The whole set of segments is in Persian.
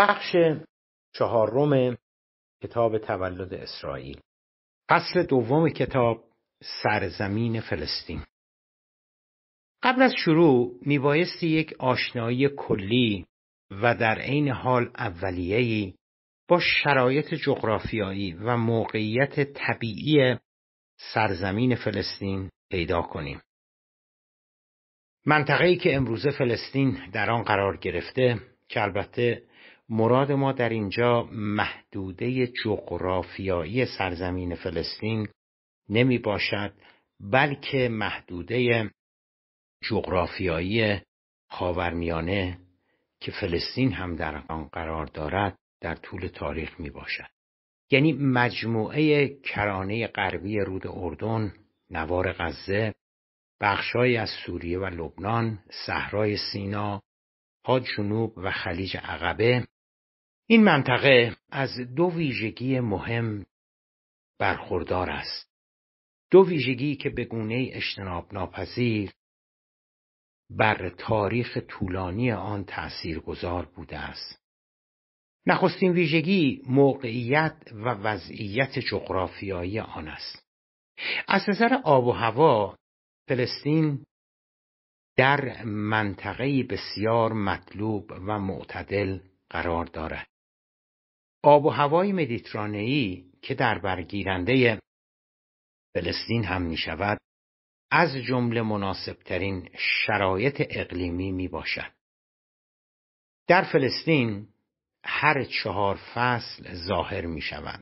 بخش چهارم کتاب تولد اسرائیل فصل دوم کتاب سرزمین فلسطین قبل از شروع میبایستی یک آشنایی کلی و در عین حال اولیه‌ای با شرایط جغرافیایی و موقعیت طبیعی سرزمین فلسطین پیدا کنیم. منطقه‌ای که امروزه فلسطین در آن قرار گرفته که البته مراد ما در اینجا محدوده جغرافیایی سرزمین فلسطین نمی باشد بلکه محدوده جغرافیایی خاورمیانه که فلسطین هم در آن قرار دارد در طول تاریخ می باشد. یعنی مجموعه کرانه غربی رود اردن، نوار غزه، بخشهایی از سوریه و لبنان، صحرای سینا، ها جنوب و خلیج عقبه این منطقه از دو ویژگی مهم برخوردار است. دو ویژگی که به گونه اجتناب ناپذیر بر تاریخ طولانی آن تأثیر گذار بوده است. نخستین ویژگی موقعیت و وضعیت جغرافیایی آن است. از نظر آب و هوا فلسطین در منطقه بسیار مطلوب و معتدل قرار دارد. آب و هوای مدیترانه‌ای که در برگیرنده فلسطین هم می شود از جمله مناسبترین شرایط اقلیمی می باشد. در فلسطین هر چهار فصل ظاهر می شود.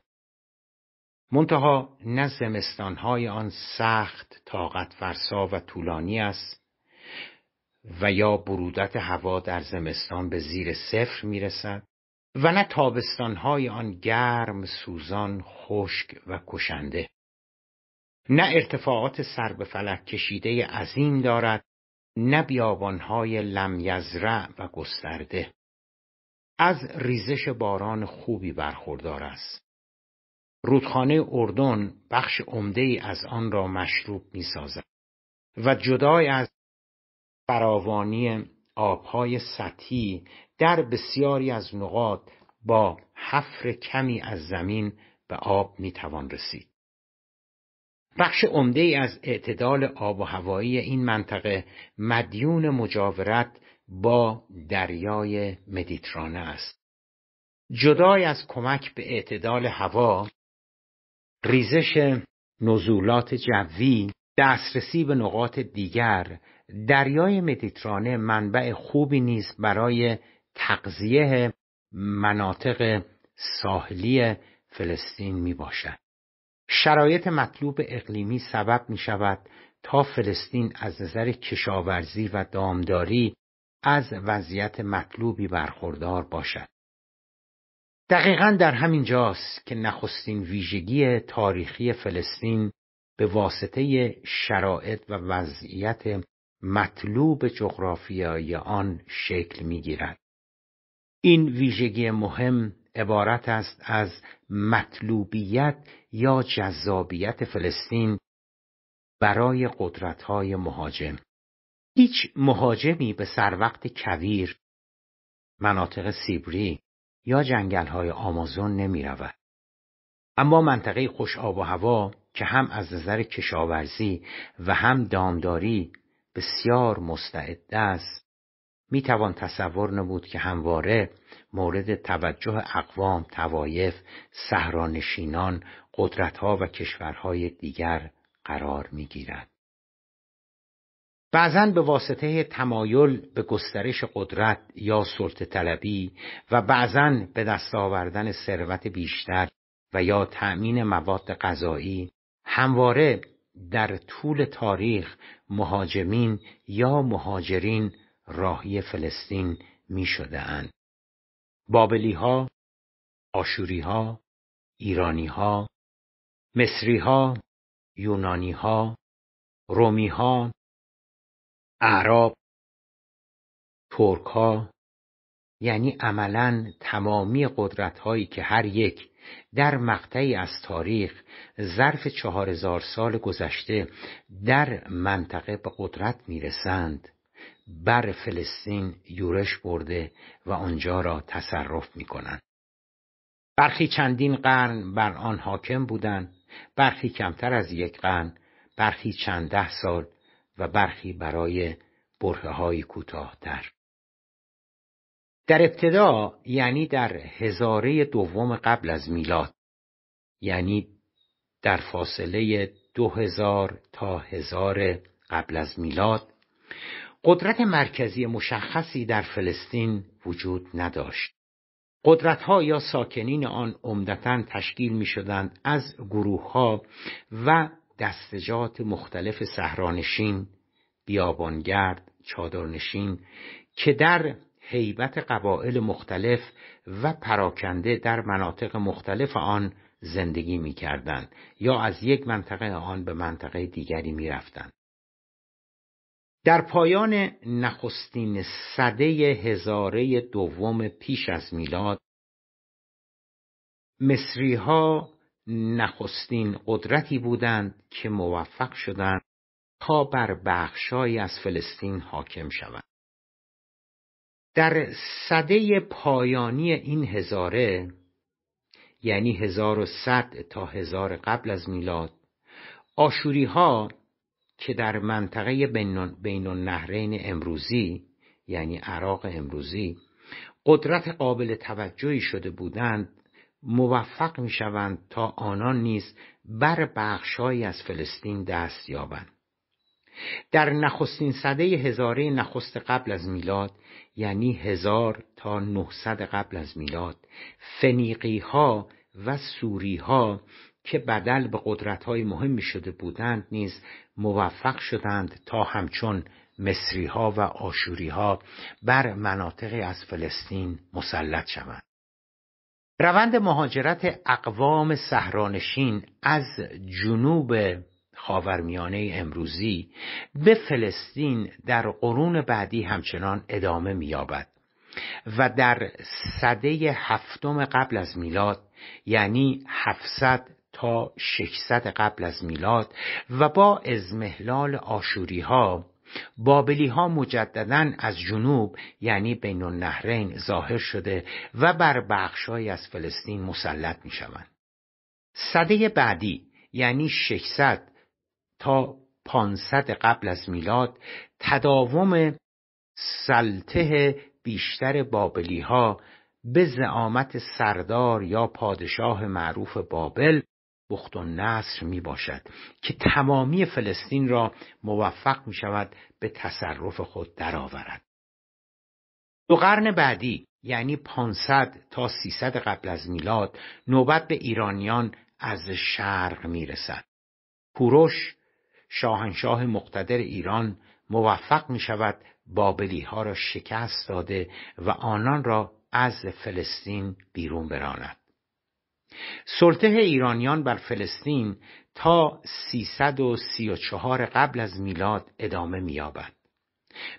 منتها نه زمستانهای آن سخت طاقت فرسا و طولانی است و یا برودت هوا در زمستان به زیر صفر می رسد و نه تابستانهای آن گرم سوزان خشک و کشنده نه ارتفاعات سر به فلک کشیده عظیم دارد نه بیابانهای لمیزرع و گسترده از ریزش باران خوبی برخوردار است رودخانه اردن بخش عمده ای از آن را مشروب می سازد و جدای از فراوانی آبهای سطحی در بسیاری از نقاط با حفر کمی از زمین به آب میتوان رسید. بخش عمده ای از اعتدال آب و هوایی این منطقه مدیون مجاورت با دریای مدیترانه است. جدای از کمک به اعتدال هوا، ریزش نزولات جوی، دسترسی به نقاط دیگر دریای مدیترانه منبع خوبی نیست برای تقضیه مناطق ساحلی فلسطین می باشد. شرایط مطلوب اقلیمی سبب می شود تا فلسطین از نظر کشاورزی و دامداری از وضعیت مطلوبی برخوردار باشد. دقیقا در همین جاست که نخستین ویژگی تاریخی فلسطین به واسطه شرایط و وضعیت مطلوب جغرافیایی آن شکل گیرد این ویژگی مهم عبارت است از مطلوبیت یا جذابیت فلسطین برای قدرت‌های مهاجم هیچ مهاجمی به سروقت کویر مناطق سیبری یا جنگل‌های آمازون نمی اما منطقه خوش آب و هوا که هم از نظر کشاورزی و هم دامداری بسیار مستعد است می توان تصور نمود که همواره مورد توجه اقوام، توایف، صحرانشینان، قدرتها و کشورهای دیگر قرار می گیرد. بعضا به واسطه تمایل به گسترش قدرت یا سلطه طلبی و بعضا به دست آوردن ثروت بیشتر و یا تأمین مواد غذایی همواره در طول تاریخ مهاجمین یا مهاجرین راهی فلسطین می اند. بابلی ها، آشوری ها، ایرانی ها، مصری ها، یونانی ها، رومی ها، عرب، ترک ها، یعنی عملا تمامی قدرت هایی که هر یک در مقطعی از تاریخ ظرف چهار سال گذشته در منطقه به قدرت میرسند بر فلسطین یورش برده و آنجا را تصرف می برخی چندین قرن بر آن حاکم بودند برخی کمتر از یک قرن برخی چند ده سال و برخی برای بره های کوتاهتر در ابتدا یعنی در هزاره دوم قبل از میلاد یعنی در فاصله دو هزار تا هزار قبل از میلاد قدرت مرکزی مشخصی در فلسطین وجود نداشت قدرت ها یا ساکنین آن عمدتا تشکیل می شدند از گروه ها و دستجات مختلف سهرانشین، بیابانگرد، چادرنشین که در هیبت قبایل مختلف و پراکنده در مناطق مختلف آن زندگی می کردن یا از یک منطقه آن به منطقه دیگری می رفتن. در پایان نخستین صده هزاره دوم پیش از میلاد مصری ها نخستین قدرتی بودند که موفق شدند تا بر بخشهایی از فلسطین حاکم شوند. در صده پایانی این هزاره یعنی صد تا هزار قبل از میلاد آشوری ها که در منطقه بین النهرین امروزی یعنی عراق امروزی قدرت قابل توجهی شده بودند موفق می شوند تا آنان نیز بر بخشهایی از فلسطین دست یابند در نخستین صده هزاره نخست قبل از میلاد یعنی هزار تا 900 قبل از میلاد فنیقی ها و سوری ها که بدل به قدرت های مهمی شده بودند نیز موفق شدند تا همچون مصری ها و آشوری ها بر مناطقی از فلسطین مسلط شوند. روند مهاجرت اقوام سهرانشین از جنوب خاورمیانه امروزی به فلسطین در قرون بعدی همچنان ادامه مییابد و در سده هفتم قبل از میلاد یعنی 700 تا 600 قبل از میلاد و با ازمهلال آشوری ها بابلی ها مجددا از جنوب یعنی بین النهرین ظاهر شده و بر بخشهایی از فلسطین مسلط می شوند. سده بعدی یعنی 600 تا 500 قبل از میلاد تداوم سلطه بیشتر بابلی ها به زعامت سردار یا پادشاه معروف بابل بخت و نصر می باشد که تمامی فلسطین را موفق می شود به تصرف خود درآورد. دو قرن بعدی یعنی 500 تا 300 قبل از میلاد نوبت به ایرانیان از شرق می رسد. کوروش شاهنشاه مقتدر ایران موفق می شود بابلی ها را شکست داده و آنان را از فلسطین بیرون براند سلطه ایرانیان بر فلسطین تا 334 قبل از میلاد ادامه مییابد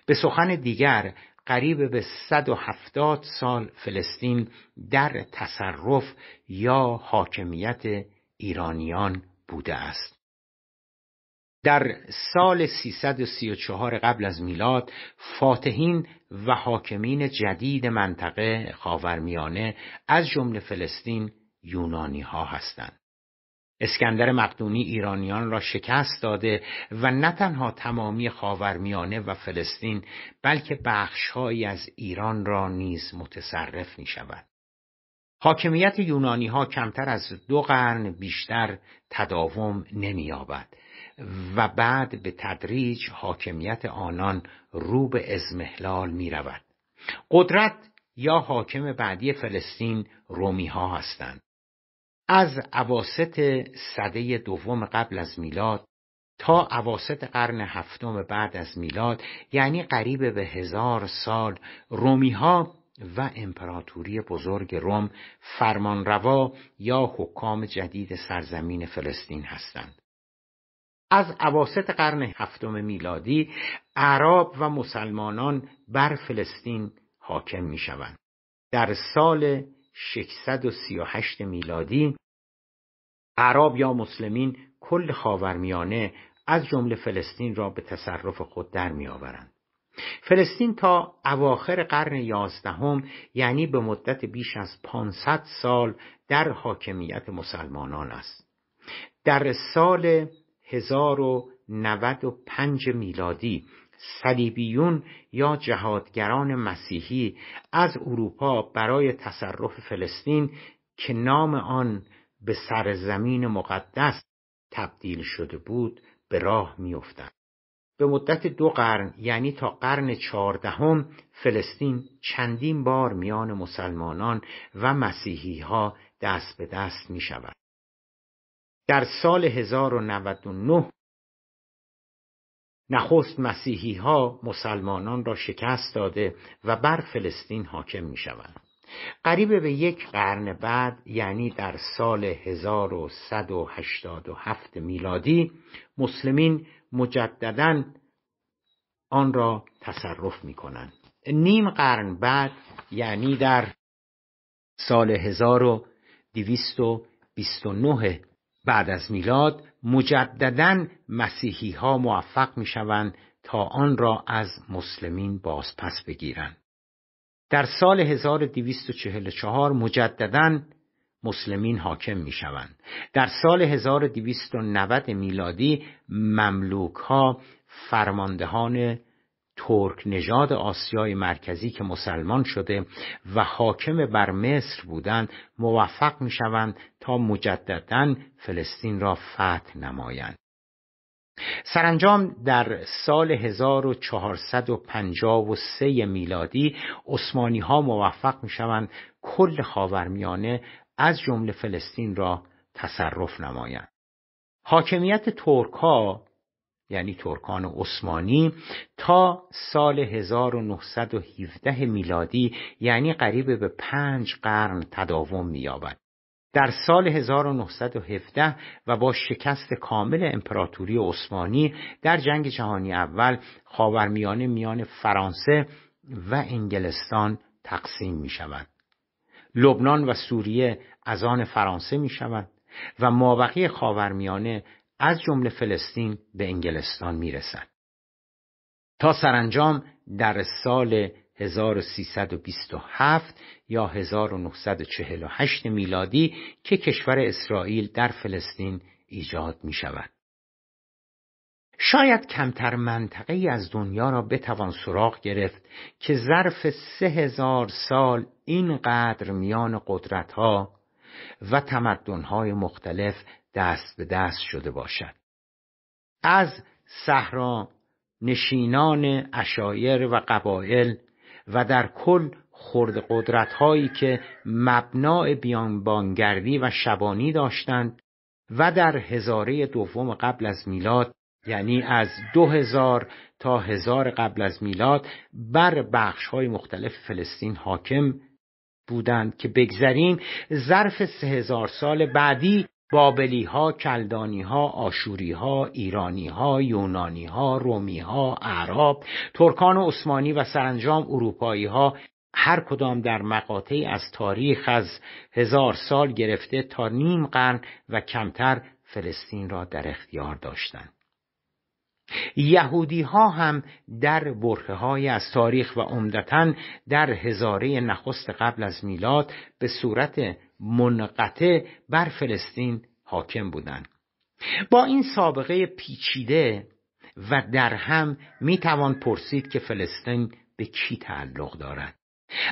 به سخن دیگر قریب به 170 سال فلسطین در تصرف یا حاکمیت ایرانیان بوده است در سال 334 قبل از میلاد فاتحین و حاکمین جدید منطقه خاورمیانه از جمله فلسطین یونانی ها هستند. اسکندر مقدونی ایرانیان را شکست داده و نه تنها تمامی خاورمیانه و فلسطین بلکه بخشهایی از ایران را نیز متصرف می شود. حاکمیت یونانی ها کمتر از دو قرن بیشتر تداوم نمی یابد و بعد به تدریج حاکمیت آنان رو به ازمهلال می رود. قدرت یا حاکم بعدی فلسطین رومی ها هستند. از عواست صده دوم قبل از میلاد تا عواست قرن هفتم بعد از میلاد یعنی قریب به هزار سال رومی ها و امپراتوری بزرگ روم فرمانروا یا حکام جدید سرزمین فلسطین هستند. از عواست قرن هفتم میلادی عرب و مسلمانان بر فلسطین حاکم می شوند. در سال 638 میلادی عرب یا مسلمین کل خاورمیانه از جمله فلسطین را به تصرف خود در می آورند. فلسطین تا اواخر قرن یازدهم یعنی به مدت بیش از 500 سال در حاکمیت مسلمانان است. در سال 1095 میلادی صلیبیون یا جهادگران مسیحی از اروپا برای تصرف فلسطین که نام آن به سرزمین مقدس تبدیل شده بود به راه میافتند به مدت دو قرن یعنی تا قرن چهاردهم فلسطین چندین بار میان مسلمانان و مسیحی ها دست به دست می شود. در سال 1099 نخست مسیحی ها مسلمانان را شکست داده و بر فلسطین حاکم می شوند. قریب به یک قرن بعد یعنی در سال 1187 میلادی مسلمین مجددا آن را تصرف می کنند. نیم قرن بعد یعنی در سال 1229 بعد از میلاد مجددا مسیحی ها موفق می شوند تا آن را از مسلمین بازپس بگیرند. در سال 1244 مجددا مسلمین حاکم می شوند. در سال 1290 میلادی مملوک ها فرماندهان ترک نژاد آسیای مرکزی که مسلمان شده و حاکم بر مصر بودند موفق می شوند تا مجددا فلسطین را فتح نمایند. سرانجام در سال 1453 میلادی عثمانی ها موفق می شوند کل خاورمیانه از جمله فلسطین را تصرف نمایند. حاکمیت ترک ها یعنی ترکان عثمانی تا سال 1917 میلادی یعنی قریب به پنج قرن تداوم می‌یابد. در سال 1917 و با شکست کامل امپراتوری عثمانی در جنگ جهانی اول خاورمیانه میان فرانسه و انگلستان تقسیم می لبنان و سوریه از آن فرانسه می شود و مابقی خاورمیانه از جمله فلسطین به انگلستان میرسند تا سرانجام در سال 1327 یا 1948 میلادی که کشور اسرائیل در فلسطین ایجاد می شود. شاید کمتر منطقه ای از دنیا را بتوان سراغ گرفت که ظرف سه هزار سال اینقدر میان قدرت ها و تمدن های مختلف دست به دست شده باشد از صحرا نشینان اشایر و قبایل و در کل خرد قدرت هایی که مبناع بیانبانگردی و شبانی داشتند و در هزاره دوم قبل از میلاد یعنی از دو هزار تا هزار قبل از میلاد بر بخش های مختلف فلسطین حاکم بودند که بگذریم ظرف سه هزار سال بعدی بابلی ها، کلدانی ها، آشوری ها، ایرانی ها، یونانی ها، رومی ها، عرب، ترکان و عثمانی و سرانجام اروپایی ها هر کدام در مقاطعی از تاریخ از هزار سال گرفته تا نیم قرن و کمتر فلسطین را در اختیار داشتند. یهودی ها هم در برخه های از تاریخ و عمدتا در هزاره نخست قبل از میلاد به صورت منقطع بر فلسطین حاکم بودند. با این سابقه پیچیده و در هم می توان پرسید که فلسطین به کی تعلق دارد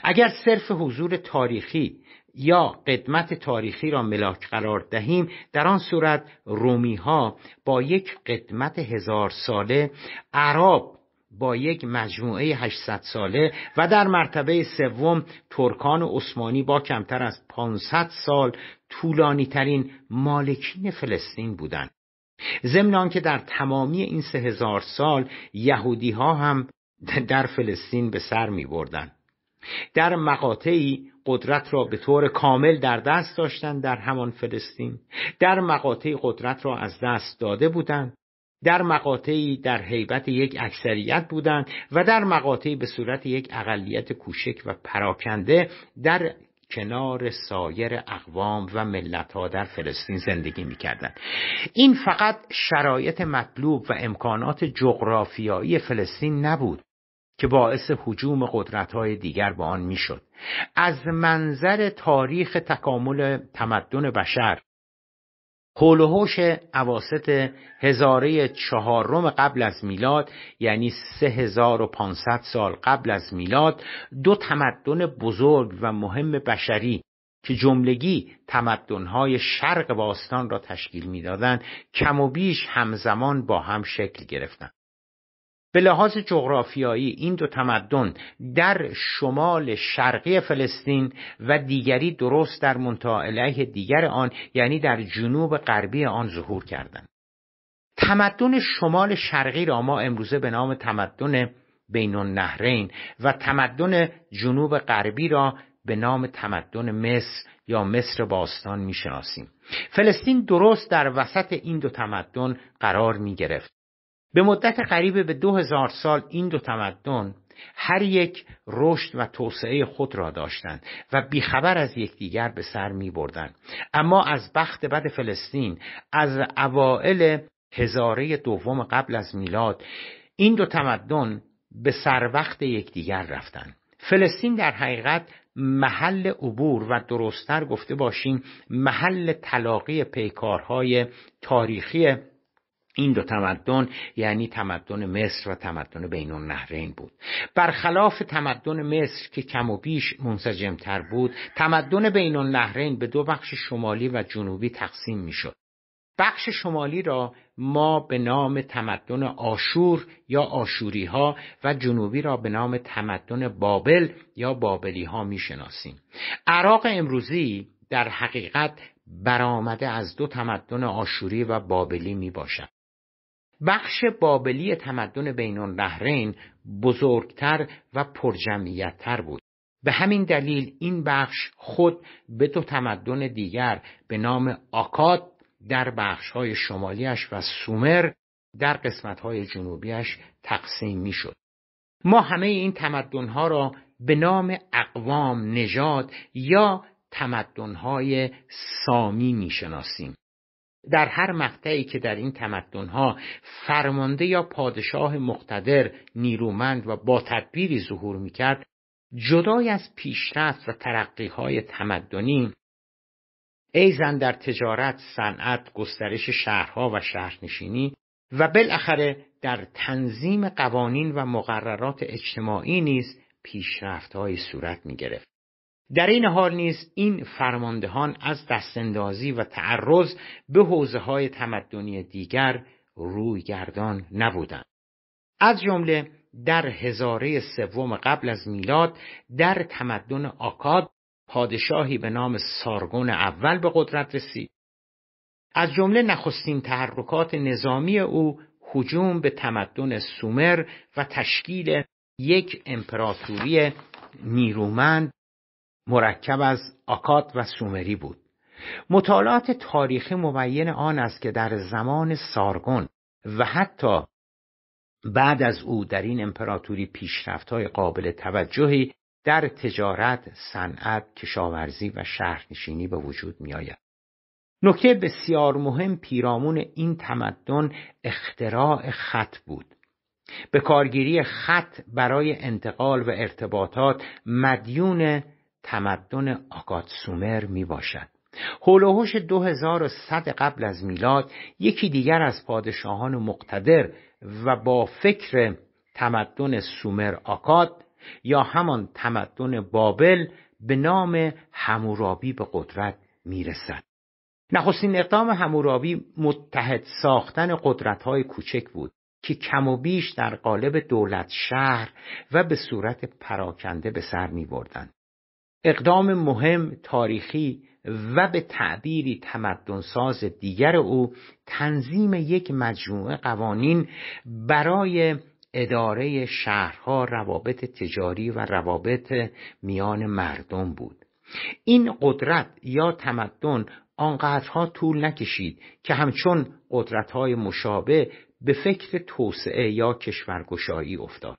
اگر صرف حضور تاریخی یا قدمت تاریخی را ملاک قرار دهیم در آن صورت رومی ها با یک قدمت هزار ساله عرب با یک مجموعه 800 ساله و در مرتبه سوم ترکان عثمانی با کمتر از 500 سال طولانی ترین مالکین فلسطین بودند. ضمن که در تمامی این سه هزار سال یهودی ها هم در فلسطین به سر می در مقاطعی قدرت را به طور کامل در دست داشتند در همان فلسطین در مقاطعی قدرت را از دست داده بودند در مقاطعی در حیبت یک اکثریت بودند و در مقاطعی به صورت یک اقلیت کوچک و پراکنده در کنار سایر اقوام و ملت ها در فلسطین زندگی می این فقط شرایط مطلوب و امکانات جغرافیایی فلسطین نبود که باعث حجوم قدرت‌های دیگر به آن میشد از منظر تاریخ تکامل تمدن بشر حول و هزاره چهارم قبل از میلاد یعنی 3500 سال قبل از میلاد دو تمدن بزرگ و مهم بشری که جملگی تمدنهای شرق باستان را تشکیل میدادند کم و بیش همزمان با هم شکل گرفتند به لحاظ جغرافیایی این دو تمدن در شمال شرقی فلسطین و دیگری درست در منطقه دیگر آن یعنی در جنوب غربی آن ظهور کردند تمدن شمال شرقی را ما امروزه به نام تمدن بین النهرین و تمدن جنوب غربی را به نام تمدن مصر یا مصر باستان میشناسیم فلسطین درست در وسط این دو تمدن قرار می گرفت به مدت قریب به دو هزار سال این دو تمدن هر یک رشد و توسعه خود را داشتند و بیخبر از یکدیگر به سر می بردن. اما از بخت بد فلسطین از اوائل هزاره دوم قبل از میلاد این دو تمدن به سر وقت یکدیگر رفتند فلسطین در حقیقت محل عبور و درستتر گفته باشیم محل تلاقی پیکارهای تاریخی این دو تمدن یعنی تمدن مصر و تمدن بین النهرین بود برخلاف تمدن مصر که کم و بیش منسجمتر بود تمدن بین النهرین به دو بخش شمالی و جنوبی تقسیم می شد بخش شمالی را ما به نام تمدن آشور یا آشوری ها و جنوبی را به نام تمدن بابل یا بابلی ها می شناسیم. عراق امروزی در حقیقت برآمده از دو تمدن آشوری و بابلی می باشد. بخش بابلی تمدن بین النهرین بزرگتر و پرجمعیتتر بود به همین دلیل این بخش خود به دو تمدن دیگر به نام آکاد در بخشهای شمالیش و سومر در قسمتهای جنوبیش تقسیم می ما همه این تمدنها را به نام اقوام نژاد یا تمدنهای سامی می شناسیم. در هر مقطعی که در این تمدنها فرمانده یا پادشاه مقتدر نیرومند و با تدبیری ظهور میکرد جدای از پیشرفت و ترقیهای تمدنی ایزن در تجارت، صنعت، گسترش شهرها و شهرنشینی و بالاخره در تنظیم قوانین و مقررات اجتماعی نیز پیشرفتهایی صورت می در این حال نیز این فرماندهان از دستندازی و تعرض به حوزه های تمدنی دیگر روی گردان نبودند. از جمله در هزاره سوم قبل از میلاد در تمدن آکاد پادشاهی به نام سارگون اول به قدرت رسید. از جمله نخستین تحرکات نظامی او هجوم به تمدن سومر و تشکیل یک امپراتوری نیرومند مرکب از آکاد و سومری بود مطالعات تاریخی مبین آن است که در زمان سارگون و حتی بعد از او در این امپراتوری پیشرفت‌های قابل توجهی در تجارت، صنعت، کشاورزی و شهرنشینی به وجود میآید. نکته بسیار مهم پیرامون این تمدن اختراع خط بود. به کارگیری خط برای انتقال و ارتباطات مدیون تمدن سومر می باشد هولوحش 2100 قبل از میلاد یکی دیگر از پادشاهان مقتدر و با فکر تمدن سومر آکاد یا همان تمدن بابل به نام همورابی به قدرت میرسد نخستین اقدام همورابی متحد ساختن قدرت های کوچک بود که کم و بیش در قالب دولت شهر و به صورت پراکنده به سر می بردن. اقدام مهم تاریخی و به تعبیری تمدنساز دیگر او تنظیم یک مجموعه قوانین برای اداره شهرها روابط تجاری و روابط میان مردم بود این قدرت یا تمدن آنقدرها طول نکشید که همچون قدرتهای مشابه به فکر توسعه یا کشورگشایی افتاد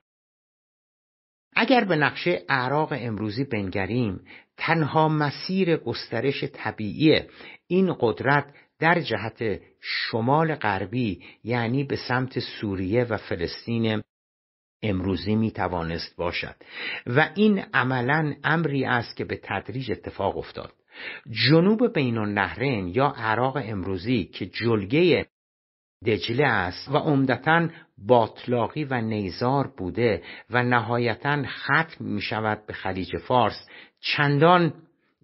اگر به نقشه عراق امروزی بنگریم تنها مسیر گسترش طبیعی این قدرت در جهت شمال غربی یعنی به سمت سوریه و فلسطین امروزی می توانست باشد و این عملا امری است که به تدریج اتفاق افتاد جنوب بین النهرین یا عراق امروزی که جلگه دجله است و عمدتا باطلاقی و نیزار بوده و نهایتا ختم می شود به خلیج فارس چندان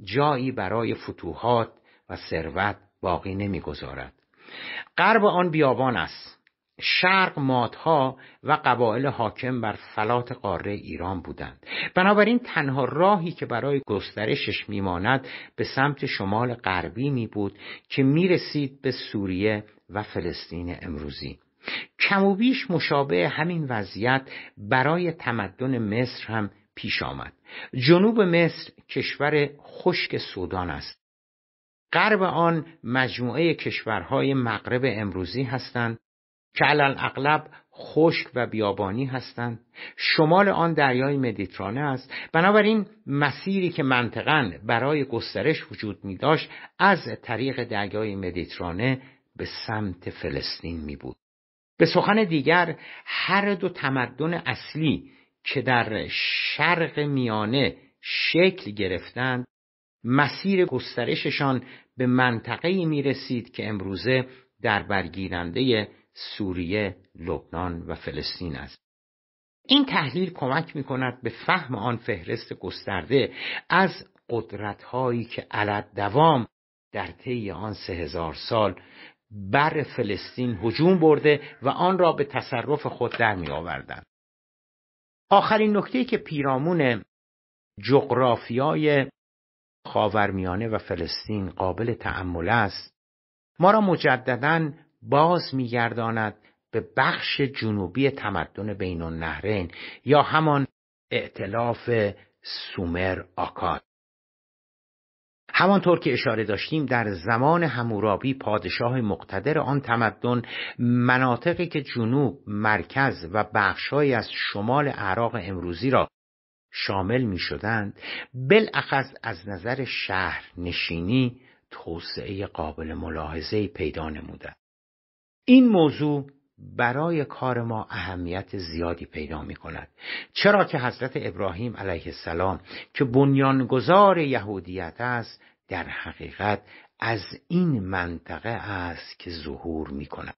جایی برای فتوحات و ثروت باقی نمیگذارد قرب آن بیابان است شرق مادها و قبایل حاکم بر فلات قاره ایران بودند بنابراین تنها راهی که برای گسترشش میماند به سمت شمال غربی می بود که میرسید به سوریه و فلسطین امروزی کم و بیش مشابه همین وضعیت برای تمدن مصر هم پیش آمد جنوب مصر کشور خشک سودان است غرب آن مجموعه کشورهای مغرب امروزی هستند که علال اغلب خشک و بیابانی هستند شمال آن دریای مدیترانه است بنابراین مسیری که منطقا برای گسترش وجود می داشت از طریق دریای مدیترانه به سمت فلسطین می بود. به سخن دیگر هر دو تمدن اصلی که در شرق میانه شکل گرفتند مسیر گسترششان به منطقه می رسید که امروزه در برگیرنده سوریه، لبنان و فلسطین است. این تحلیل کمک می کند به فهم آن فهرست گسترده از قدرت هایی که علت دوام در طی آن سه هزار سال بر فلسطین هجوم برده و آن را به تصرف خود در می آوردن. آخرین نکته که پیرامون جغرافیای خاورمیانه و فلسطین قابل تأمل است ما را مجددا باز میگرداند به بخش جنوبی تمدن بین النهرین یا همان اعتلاف سومر آکاد همانطور که اشاره داشتیم در زمان همورابی پادشاه مقتدر آن تمدن مناطقی که جنوب، مرکز و بخشهایی از شمال عراق امروزی را شامل می شدند بلعخص از نظر شهر نشینی توسعه قابل ملاحظه پیدا نمودند این موضوع برای کار ما اهمیت زیادی پیدا می کند چرا که حضرت ابراهیم علیه السلام که بنیانگذار یهودیت است در حقیقت از این منطقه است که ظهور می کند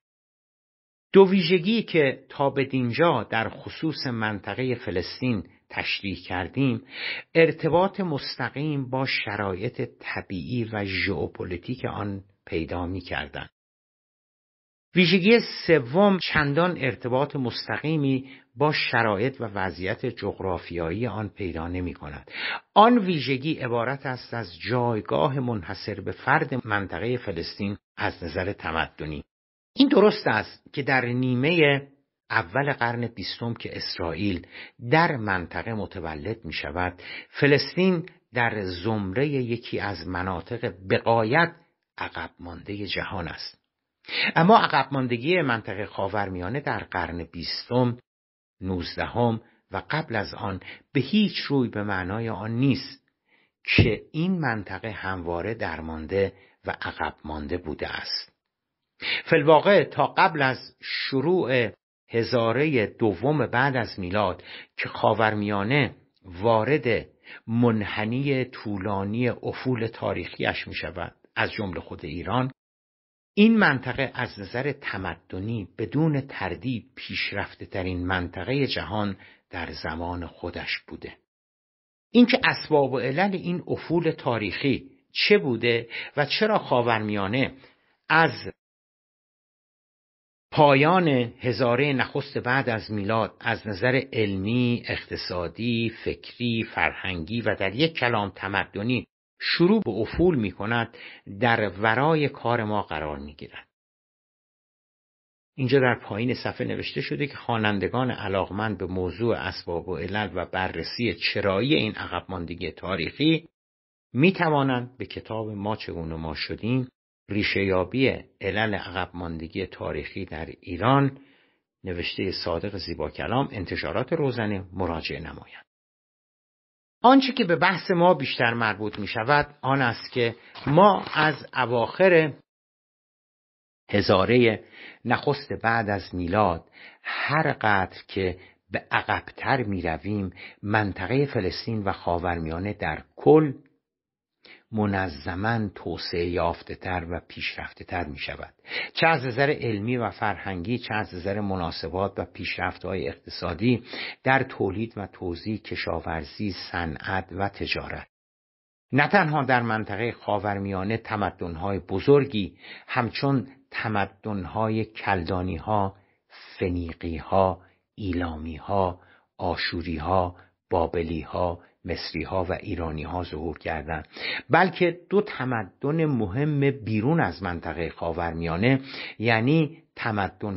دو ویژگی که تا به دینجا در خصوص منطقه فلسطین تشریح کردیم ارتباط مستقیم با شرایط طبیعی و ژئوپلیتیک آن پیدا می کردن. ویژگی سوم چندان ارتباط مستقیمی با شرایط و وضعیت جغرافیایی آن پیدا نمی کند. آن ویژگی عبارت است از جایگاه منحصر به فرد منطقه فلسطین از نظر تمدنی. این درست است که در نیمه اول قرن بیستم که اسرائیل در منطقه متولد می شود فلسطین در زمره یکی از مناطق بقایت عقب مانده جهان است اما عقب ماندگی منطقه خاورمیانه در قرن بیستم، نوزدهم و قبل از آن به هیچ روی به معنای آن نیست که این منطقه همواره درمانده و عقب مانده بوده است. فلواقع تا قبل از شروع هزاره دوم بعد از میلاد که خاورمیانه وارد منحنی طولانی افول تاریخیش می شود از جمله خود ایران این منطقه از نظر تمدنی بدون تردید پیشرفته ترین منطقه جهان در زمان خودش بوده اینکه اسباب و علل این افول تاریخی چه بوده و چرا خاورمیانه از پایان هزاره نخست بعد از میلاد از نظر علمی، اقتصادی، فکری، فرهنگی و در یک کلام تمدنی شروع به افول می کند در ورای کار ما قرار می گیرد. اینجا در پایین صفحه نوشته شده که خوانندگان علاقمند به موضوع اسباب و علل و بررسی چرایی این عقب ماندگی تاریخی می توانند به کتاب ما چگونه ما شدیم ریشهیابی علل عقب ماندگی تاریخی در ایران نوشته صادق زیبا کلام انتشارات روزنه مراجعه نمایند. آنچه که به بحث ما بیشتر مربوط می شود آن است که ما از اواخر هزاره نخست بعد از میلاد هر قدر که به عقبتر می رویم منطقه فلسطین و خاورمیانه در کل منظما توسعه یافته تر و پیشرفته تر می شود چه از نظر علمی و فرهنگی چه از نظر مناسبات و پیشرفت های اقتصادی در تولید و توزیع کشاورزی صنعت و تجارت نه تنها در منطقه خاورمیانه تمدنهای بزرگی همچون تمدنهای کلدانی ها فنیقی ها ایلامی ها آشوری ها بابلی ها مصری ها و ایرانی ها ظهور کردند بلکه دو تمدن مهم بیرون از منطقه خاورمیانه یعنی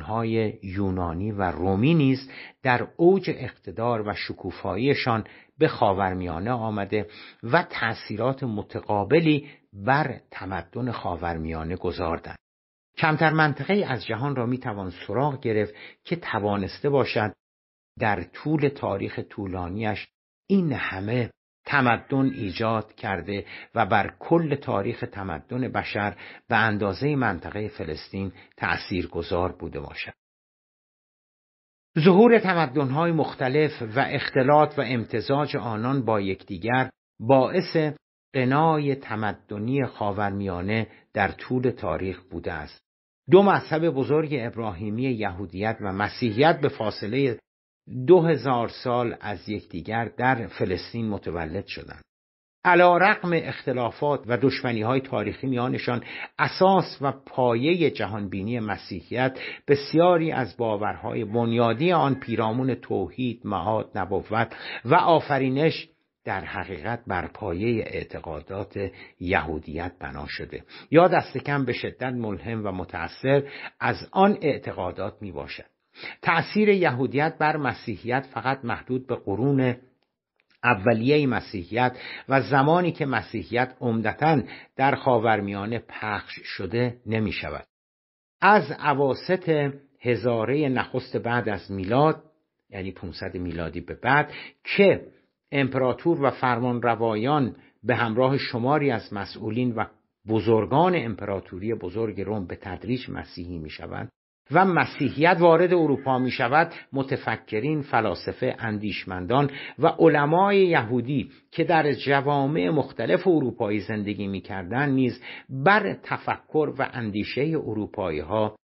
های یونانی و رومی نیز در اوج اقتدار و شکوفاییشان به خاورمیانه آمده و تأثیرات متقابلی بر تمدن خاورمیانه گذاردند کمتر منطقه از جهان را میتوان سراغ گرفت که توانسته باشد در طول تاریخ طولانیش این همه تمدن ایجاد کرده و بر کل تاریخ تمدن بشر به اندازه منطقه فلسطین تأثیر گذار بوده باشد. ظهور تمدن‌های مختلف و اختلاط و امتزاج آنان با یکدیگر باعث قنای تمدنی خاورمیانه در طول تاریخ بوده است. دو مذهب بزرگ ابراهیمی یهودیت و مسیحیت به فاصله دو هزار سال از یکدیگر در فلسطین متولد شدند علا رقم اختلافات و دشمنی های تاریخی میانشان اساس و پایه جهانبینی مسیحیت بسیاری از باورهای بنیادی آن پیرامون توحید، معاد، نبوت و آفرینش در حقیقت بر پایه اعتقادات یهودیت بنا شده یا دست کم به شدت ملهم و متأثر از آن اعتقادات می باشد تأثیر یهودیت بر مسیحیت فقط محدود به قرون اولیه مسیحیت و زمانی که مسیحیت عمدتا در خاورمیانه پخش شده نمی شود. از عواست هزاره نخست بعد از میلاد یعنی 500 میلادی به بعد که امپراتور و فرمانروایان به همراه شماری از مسئولین و بزرگان امپراتوری بزرگ روم به تدریج مسیحی می شوند و مسیحیت وارد اروپا می شود متفکرین فلاسفه اندیشمندان و علمای یهودی که در جوامع مختلف اروپایی زندگی می کردن نیز بر تفکر و اندیشه اروپایی ها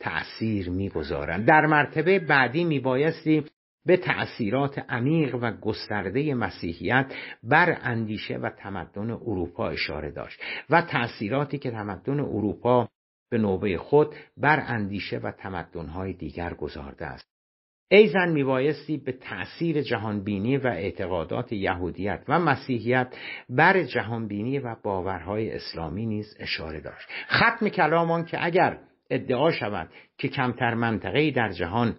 تأثیر میگذارند در مرتبه بعدی بایستی به تأثیرات عمیق و گسترده مسیحیت بر اندیشه و تمدن اروپا اشاره داشت و تأثیراتی که تمدن اروپا به نوبه خود بر اندیشه و تمدنهای دیگر گذارده است. ایزن میبایستی به تأثیر جهانبینی و اعتقادات یهودیت و مسیحیت بر جهانبینی و باورهای اسلامی نیز اشاره داشت ختم کلامان که اگر ادعا شود که کمتر منطقه در جهان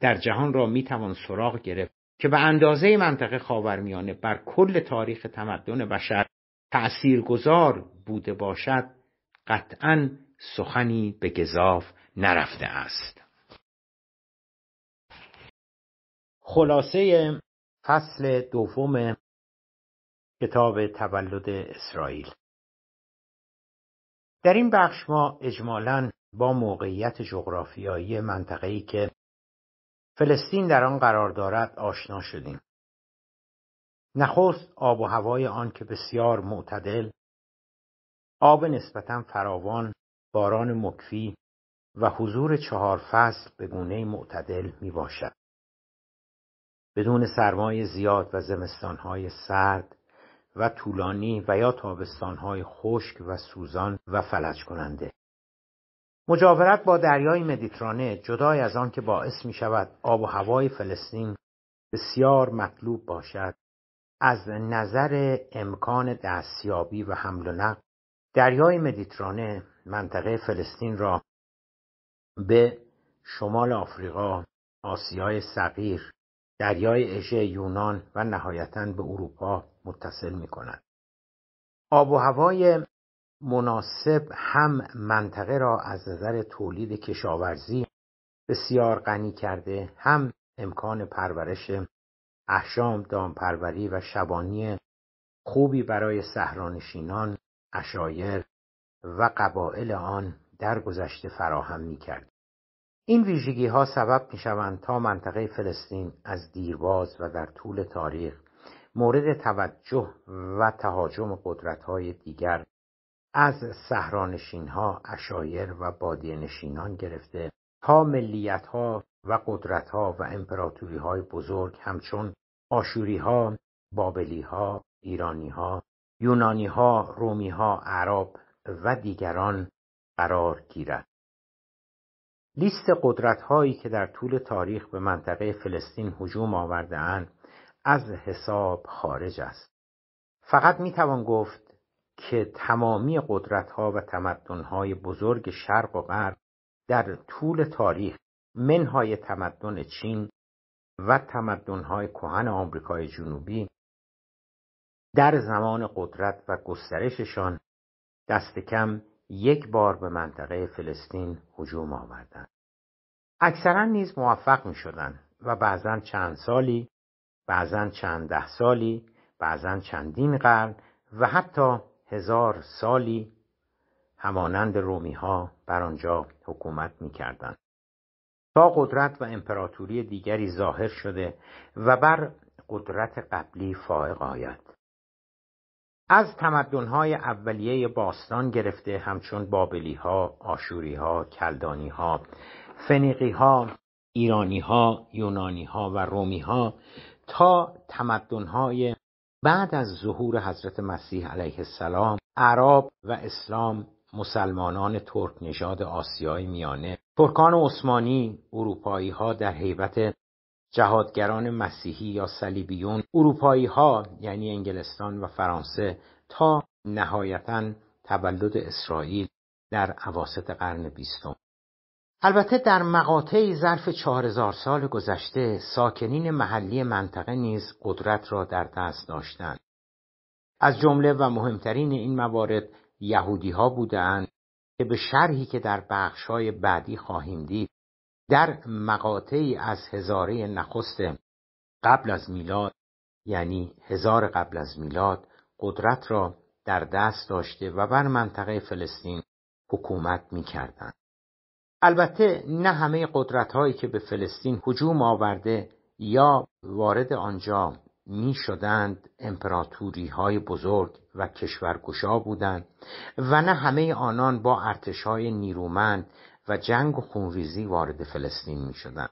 در جهان را میتوان سراغ گرفت که به اندازه منطقه خاورمیانه بر کل تاریخ تمدن بشر تأثیر گذار بوده باشد قطعا سخنی به گذاف نرفته است خلاصه فصل دوم کتاب تولد اسرائیل در این بخش ما اجمالاً با موقعیت جغرافیایی ای که فلسطین در آن قرار دارد آشنا شدیم. نخست آب و هوای آن که بسیار معتدل، آب نسبتا فراوان باران مکفی و حضور چهار فصل به گونه معتدل می باشد. بدون سرمای زیاد و زمستانهای سرد و طولانی و یا تابستانهای خشک و سوزان و فلج کننده. مجاورت با دریای مدیترانه جدای از آن که باعث می شود آب و هوای فلسطین بسیار مطلوب باشد از نظر امکان دستیابی و حمل و نقل دریای مدیترانه منطقه فلسطین را به شمال آفریقا، آسیای صغیر، دریای اژه یونان و نهایتاً به اروپا متصل می کند. آب و هوای مناسب هم منطقه را از نظر تولید کشاورزی بسیار غنی کرده هم امکان پرورش احشام دامپروری و شبانی خوبی برای سهرانشینان اشایر و قبائل آن در گذشته فراهم کرد. این ویژگی ها سبب شوند تا منطقه فلسطین از دیرباز و در طول تاریخ مورد توجه و تهاجم قدرت های دیگر از سهرانشین ها، اشایر و بادینشینان گرفته تا ملیت ها و قدرت ها و امپراتوری های بزرگ همچون آشوری ها، بابلی ها، ایرانی ها، یونانی ها، رومی ها، عرب و دیگران قرار گیرد. لیست قدرت هایی که در طول تاریخ به منطقه فلسطین هجوم آورده اند از حساب خارج است. فقط می توان گفت که تمامی قدرت ها و تمدن های بزرگ شرق و غرب در طول تاریخ منهای تمدن چین و تمدن های کهن آمریکای جنوبی در زمان قدرت و گسترششان دست کم یک بار به منطقه فلسطین هجوم آوردند. اکثرا نیز موفق می شدن و بعضا چند سالی، بعضا چند ده سالی، بعضا چندین قرن و حتی هزار سالی همانند رومی ها بر آنجا حکومت می کردن. تا قدرت و امپراتوری دیگری ظاهر شده و بر قدرت قبلی فائق آید. از تمدنهای اولیه باستان گرفته همچون بابلی ها، آشوری ها، کلدانی ها، فنیقی ها، ایرانی ها، یونانی ها و رومی ها تا تمدنهای بعد از ظهور حضرت مسیح علیه السلام عرب و اسلام مسلمانان ترک نژاد آسیای میانه ترکان عثمانی اروپایی ها در حیبت جهادگران مسیحی یا صلیبیون اروپایی ها یعنی انگلستان و فرانسه تا نهایتا تولد اسرائیل در عواست قرن بیستم البته در مقاطعی ظرف چهارهزار سال گذشته ساکنین محلی منطقه نیز قدرت را در دست داشتند از جمله و مهمترین این موارد یهودی ها بودند که به شرحی که در بخشهای بعدی خواهیم دید در مقاطعی از هزاره نخست قبل از میلاد یعنی هزار قبل از میلاد قدرت را در دست داشته و بر منطقه فلسطین حکومت می کردن. البته نه همه قدرت هایی که به فلسطین حجوم آورده یا وارد آنجا می شدند امپراتوری های بزرگ و کشورگشا بودند و نه همه آنان با ارتش های نیرومند و جنگ و خونریزی وارد فلسطین می شدن.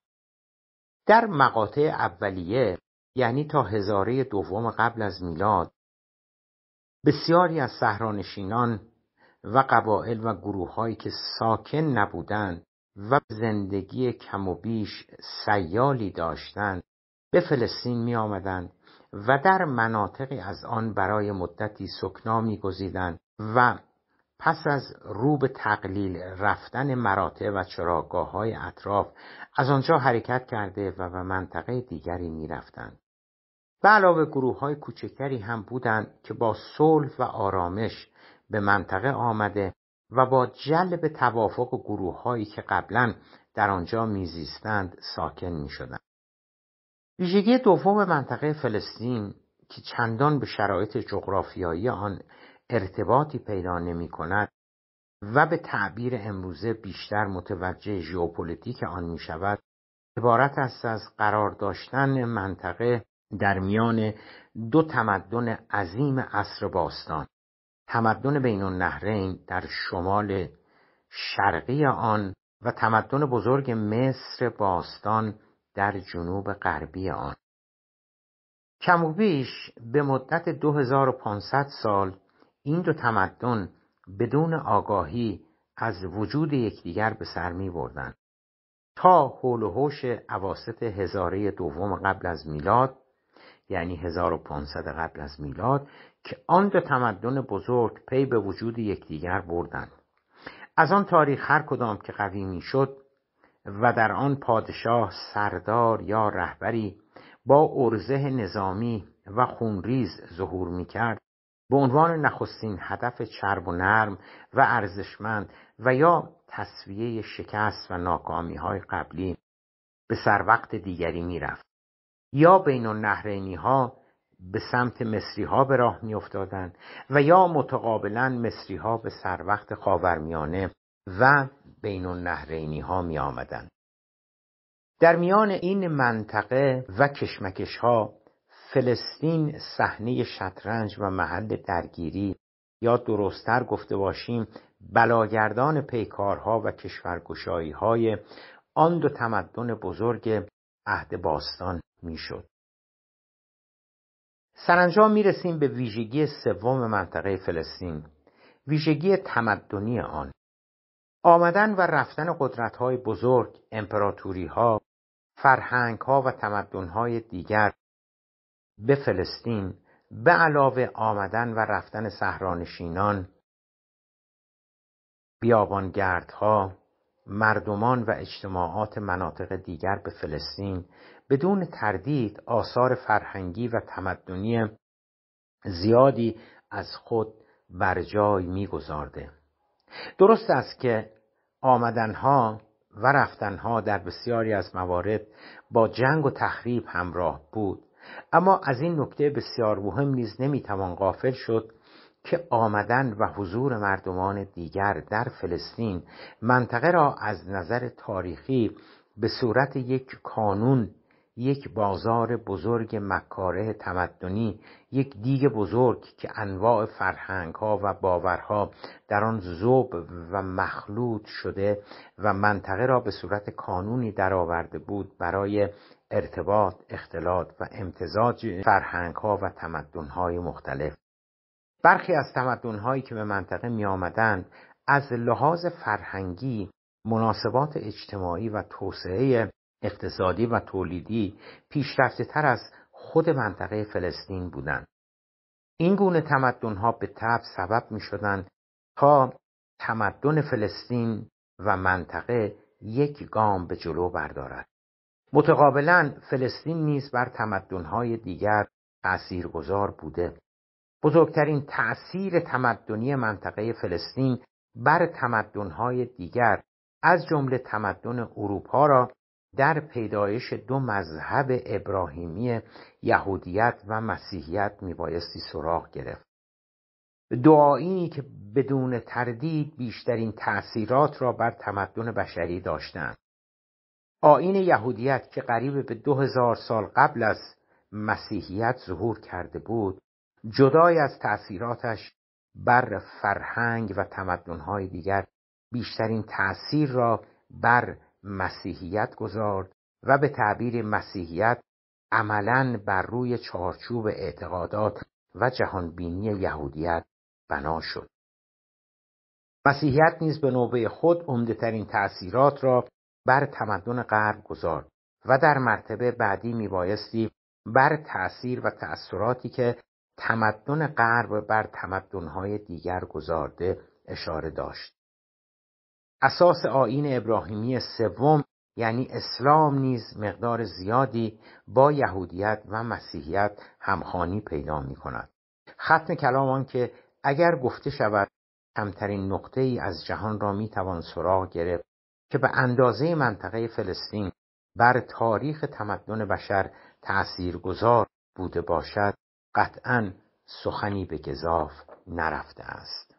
در مقاطع اولیه یعنی تا هزاره دوم قبل از میلاد بسیاری از سهرانشینان و قبایل و گروه هایی که ساکن نبودند و زندگی کم و بیش سیالی داشتند به فلسطین می و در مناطقی از آن برای مدتی سکنا گذیدن و پس از رو به تقلیل رفتن مراتع و چراگاه های اطراف از آنجا حرکت کرده و به منطقه دیگری می رفتند. به علاوه گروه های کوچکتری هم بودند که با صلح و آرامش به منطقه آمده و با جلب توافق گروه هایی که قبلا در آنجا میزیستند ساکن می شدند. ویژگی دوم منطقه فلسطین که چندان به شرایط جغرافیایی آن ارتباطی پیدا نمی کند و به تعبیر امروزه بیشتر متوجه ژئوپلیتیک آن می شود عبارت است از قرار داشتن منطقه در میان دو تمدن عظیم عصر باستان تمدن بین النهرین در شمال شرقی آن و تمدن بزرگ مصر باستان در جنوب غربی آن کم به مدت 2500 سال این دو تمدن بدون آگاهی از وجود یکدیگر به سر می بردن. تا حول و حوش عواست هزاره دوم قبل از میلاد یعنی 1500 قبل از میلاد که آن دو تمدن بزرگ پی به وجود یکدیگر بردند از آن تاریخ هر کدام که قوی میشد و در آن پادشاه سردار یا رهبری با ارزه نظامی و خونریز ظهور میکرد به عنوان نخستین هدف چرب و نرم و ارزشمند و یا تصویه شکست و ناکامی های قبلی به سر وقت دیگری میرفت یا بین النهرینی ها به سمت مصری ها به راه میافتادند و یا متقابلا مصری ها به سر وقت خاورمیانه و بین النهرینی ها می آمدن. در میان این منطقه و کشمکش ها فلسطین صحنه شطرنج و محل درگیری یا درستتر گفته باشیم بلاگردان پیکارها و کشورگشایی های آن دو تمدن بزرگ عهد باستان میشد. سرانجام می رسیم به ویژگی سوم منطقه فلسطین ویژگی تمدنی آن آمدن و رفتن قدرت بزرگ امپراتوری ها و تمدن دیگر به فلسطین به علاوه آمدن و رفتن صحرانشینان بیابانگردها مردمان و اجتماعات مناطق دیگر به فلسطین بدون تردید آثار فرهنگی و تمدنی زیادی از خود بر جای میگذارده درست است که آمدنها و رفتنها در بسیاری از موارد با جنگ و تخریب همراه بود اما از این نکته بسیار مهم نیز نمیتوان غافل شد که آمدن و حضور مردمان دیگر در فلسطین منطقه را از نظر تاریخی به صورت یک کانون یک بازار بزرگ مکاره تمدنی یک دیگ بزرگ که انواع فرهنگ ها و باورها در آن زوب و مخلوط شده و منطقه را به صورت کانونی درآورده بود برای ارتباط، اختلاط و امتزاج فرهنگ ها و تمدن های مختلف برخی از تمدن هایی که به منطقه می از لحاظ فرهنگی مناسبات اجتماعی و توسعه اقتصادی و تولیدی پیشرفته تر از خود منطقه فلسطین بودند. این گونه تمدن ها به طب سبب می شدند تا تمدن فلسطین و منطقه یک گام به جلو بردارد. متقابلا فلسطین نیز بر تمدنهای دیگر تأثیرگذار بوده بزرگترین تأثیر تمدنی منطقه فلسطین بر تمدنهای دیگر از جمله تمدن اروپا را در پیدایش دو مذهب ابراهیمی یهودیت و مسیحیت میبایستی سراغ گرفت دعایی که بدون تردید بیشترین تأثیرات را بر تمدن بشری داشتند آین یهودیت که قریب به دو هزار سال قبل از مسیحیت ظهور کرده بود جدای از تأثیراتش بر فرهنگ و تمدنهای دیگر بیشترین تأثیر را بر مسیحیت گذارد و به تعبیر مسیحیت عملا بر روی چارچوب اعتقادات و جهانبینی یهودیت بنا شد مسیحیت نیز به نوبه خود عمدهترین تأثیرات را بر تمدن غرب گذارد و در مرتبه بعدی میبایستی بر تأثیر و تأثیراتی که تمدن غرب بر تمدنهای دیگر گذارده اشاره داشت اساس آین ابراهیمی سوم یعنی اسلام نیز مقدار زیادی با یهودیت و مسیحیت همخانی پیدا می کند. ختم کلام آن که اگر گفته شود کمترین نقطه ای از جهان را می توان سراغ گرفت که به اندازه منطقه فلسطین بر تاریخ تمدن بشر تأثیرگذار بوده باشد قطعا سخنی به گذاف نرفته است